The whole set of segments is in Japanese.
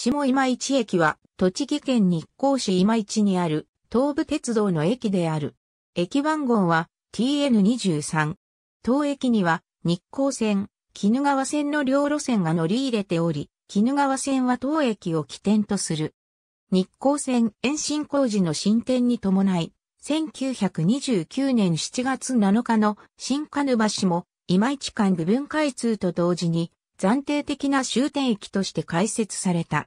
下今市駅は、栃木県日光市今市にある、東武鉄道の駅である。駅番号は、TN23。当駅には、日光線、鬼怒川線の両路線が乗り入れており、鬼怒川線は当駅を起点とする。日光線延伸工事の進展に伴い、1929年7月7日の新沼市も今市間部分開通と同時に暫定的な終点駅として開設された。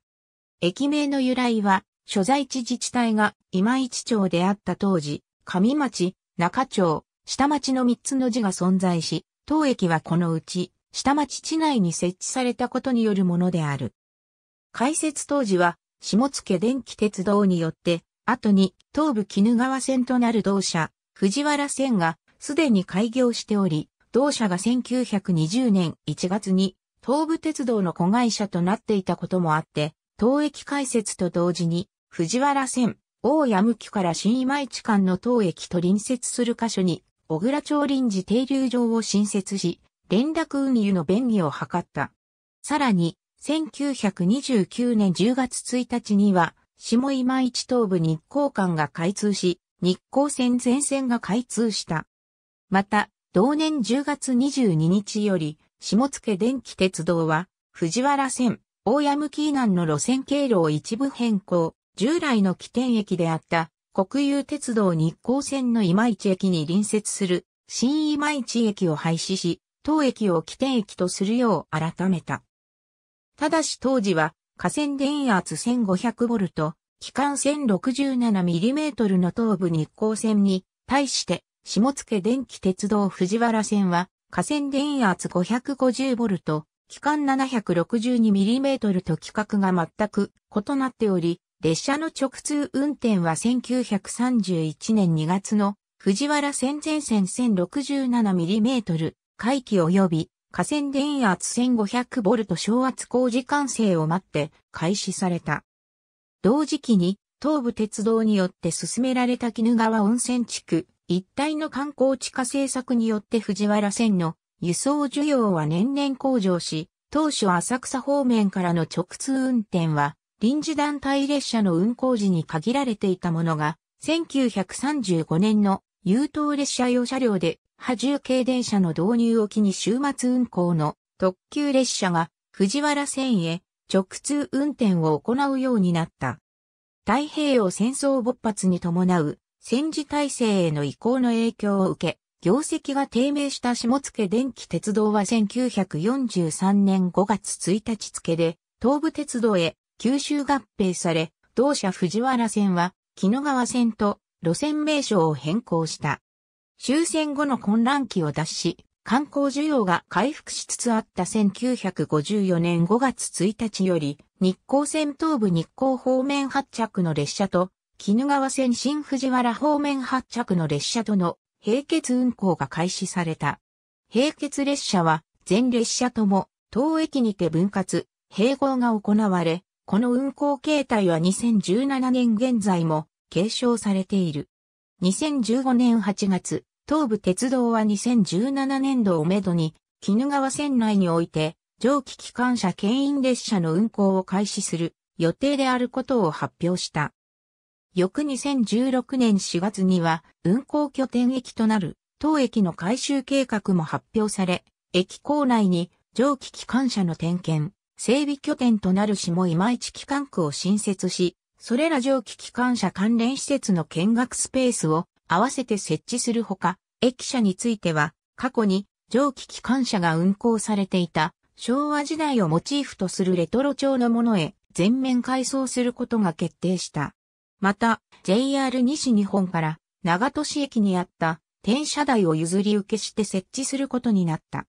駅名の由来は、所在地自治体が今市町であった当時、上町、中町、下町の3つの字が存在し、当駅はこのうち、下町地内に設置されたことによるものである。開設当時は、下野電気鉄道によって、後に東武絹川線となる同社、藤原線がすでに開業しており、同社が1920年1月に東武鉄道の子会社となっていたこともあって、当駅開設と同時に、藤原線、大谷向きから新今市間の当駅と隣接する箇所に、小倉町臨時停留場を新設し、連絡運輸の便宜を図った。さらに、1929年10月1日には、下今市東部日光間が開通し、日光線全線が開通した。また、同年10月22日より、下野電気鉄道は、藤原線、大谷向き以南の路線経路を一部変更、従来の起点駅であった国有鉄道日光線の今市駅に隣接する新今市駅を廃止し、当駅を起点駅とするよう改めた。ただし当時は、河川電圧1 5 0 0ト、機関線6 7トルの東部日光線に、対して、下野電気鉄道藤原線は、下線電圧 550V、機関 762mm と規格が全く異なっており、列車の直通運転は1931年2月の藤原線前線 1067mm 回帰及び下線電圧 1500V 小圧工事完成を待って開始された。同時期に東武鉄道によって進められた絹川温泉地区一体の観光地化政策によって藤原線の輸送需要は年々向上し、当初浅草方面からの直通運転は臨時団体列車の運行時に限られていたものが、1935年の優等列車用車両で、波重軽電車の導入を機に週末運行の特急列車が藤原線へ直通運転を行うようになった。太平洋戦争勃発に伴う戦時体制への移行の影響を受け、業績が低迷した下野電気鉄道は1943年5月1日付で、東武鉄道へ九州合併され、同社藤原線は、木野川線と路線名称を変更した。終戦後の混乱期を脱し、観光需要が回復しつつあった1954年5月1日より、日光線東部日光方面発着の列車と鬼怒川線新藤原方面発着の列車との並結運行が開始された。並結列車は全列車とも当駅にて分割、併合が行われ、この運行形態は2017年現在も継承されている。2015年8月、東武鉄道は2017年度をめどに、鬼怒川線内において、蒸気機関車牽引列車の運行を開始する予定であることを発表した。翌2016年4月には運行拠点駅となる当駅の改修計画も発表され、駅構内に蒸気機関車の点検、整備拠点となる下今市機関区を新設し、それら蒸気機関車関連施設の見学スペースを合わせて設置するほか、駅舎については過去に蒸気機関車が運行されていた昭和時代をモチーフとするレトロ調のものへ全面改装することが決定した。また、JR 西日本から長戸市駅にあった転車台を譲り受けして設置することになった。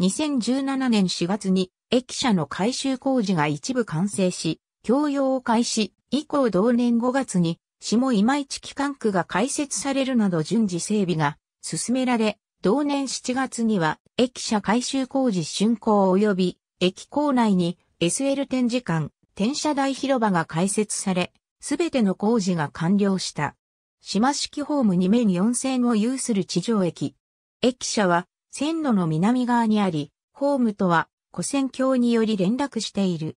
2017年4月に駅舎の改修工事が一部完成し、共用を開始、以降同年5月に下今市機関区が開設されるなど順次整備が進められ、同年7月には駅舎改修工事竣工及び駅構内に SL 展示館、転車台広場が開設され、すべての工事が完了した。島式ホーム2面4線を有する地上駅。駅舎は線路の南側にあり、ホームとは古線橋により連絡している。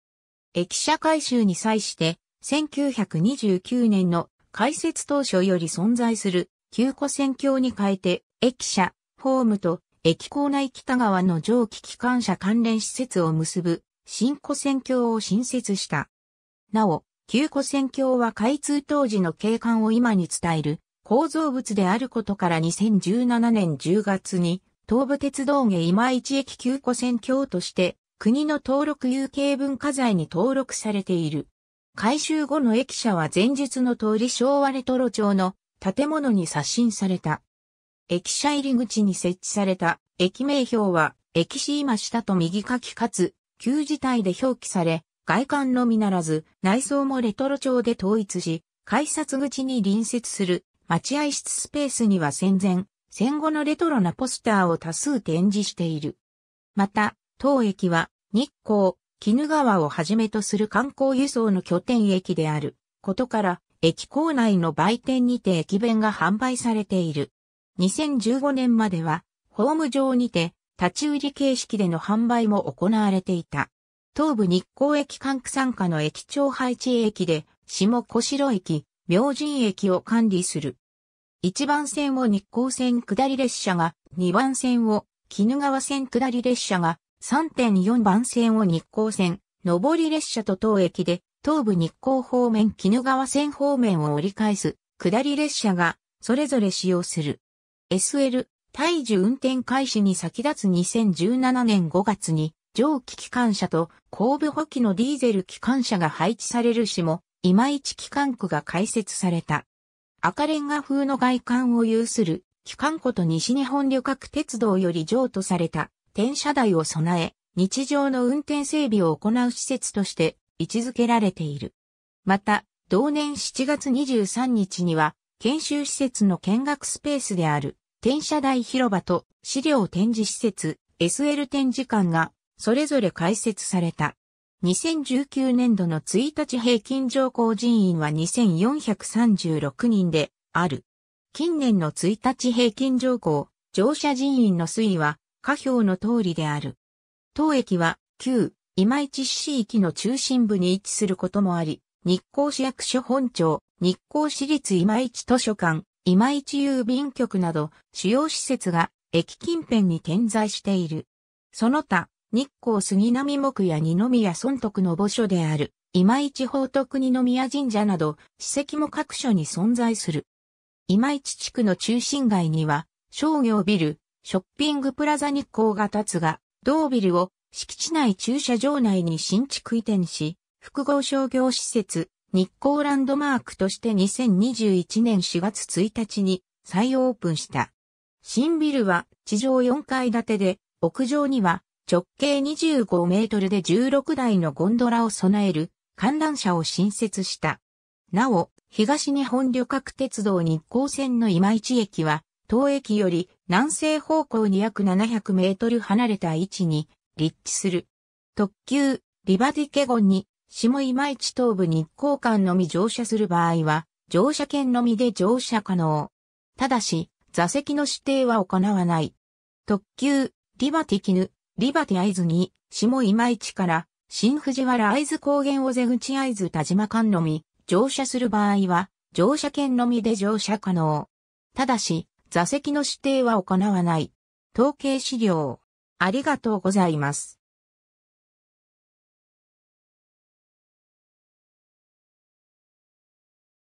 駅舎改修に際して、1929年の開設当初より存在する旧古線橋に変えて、駅舎、ホームと駅構内北側の蒸気機関車関連施設を結ぶ新古線橋を新設した。なお、旧古戦橋は開通当時の景観を今に伝える構造物であることから2017年10月に東武鉄道下今市駅旧古戦橋として国の登録有形文化財に登録されている。改修後の駅舎は前述の通り昭和レトロ町の建物に刷新された。駅舎入り口に設置された駅名標は駅市今下と右書きかつ旧字体で表記され、外観のみならず、内装もレトロ調で統一し、改札口に隣接する待合室スペースには戦前、戦後のレトロなポスターを多数展示している。また、当駅は日光、鬼怒川をはじめとする観光輸送の拠点駅であることから、駅構内の売店にて駅弁が販売されている。2015年までは、ホーム上にて、立ち売り形式での販売も行われていた。東武日光駅管区参加の駅長配置駅で、下小城駅、明神駅を管理する。1番線を日光線下り列車が、2番線を絹川線下り列車が、3.4番線を日光線、上り列車と当駅で、東武日光方面絹川線方面を折り返す、下り列車が、それぞれ使用する。SL、胎児運転開始に先立つ2017年5月に、蒸気機関車と後部補機のディーゼル機関車が配置されるしも、今ち機関区が開設された。赤レンガ風の外観を有する機関庫と西日本旅客鉄道より譲渡された転車台を備え、日常の運転整備を行う施設として位置づけられている。また、同年7月23日には、研修施設の見学スペースである、転車台広場と資料展示施設 SL 展示館がそれぞれ開設された。2019年度の1日平均上降人員は2436人である。近年の1日平均上降、乗車人員の推移は下表の通りである。当駅は旧今市市域の中心部に位置することもあり、日光市役所本庁、日光市立今市図書館、今市郵便局など主要施設が駅近辺に点在している。その他、日光杉並木や二宮尊徳の墓所である、今市宝徳二宮神社など、史跡も各所に存在する。今市地区の中心街には、商業ビル、ショッピングプラザ日光が建つが、同ビルを敷地内駐車場内に新築移転し、複合商業施設、日光ランドマークとして2021年4月1日に再オープンした。新ビルは地上4階建てで、屋上には直径25メートルで16台のゴンドラを備える観覧車を新設した。なお、東日本旅客鉄道日光線の今市駅は、当駅より南西方向に約700メートル離れた位置に立地する。特急、リバディケゴンに、下今市東部日光間のみ乗車する場合は、乗車券のみで乗車可能。ただし、座席の指定は行わない。特急、リバティキヌ、リバティ会津に、下今市から、新藤原会津高原を出口会津田島間のみ、乗車する場合は、乗車券のみで乗車可能。ただし、座席の指定は行わない。統計資料。ありがとうございます。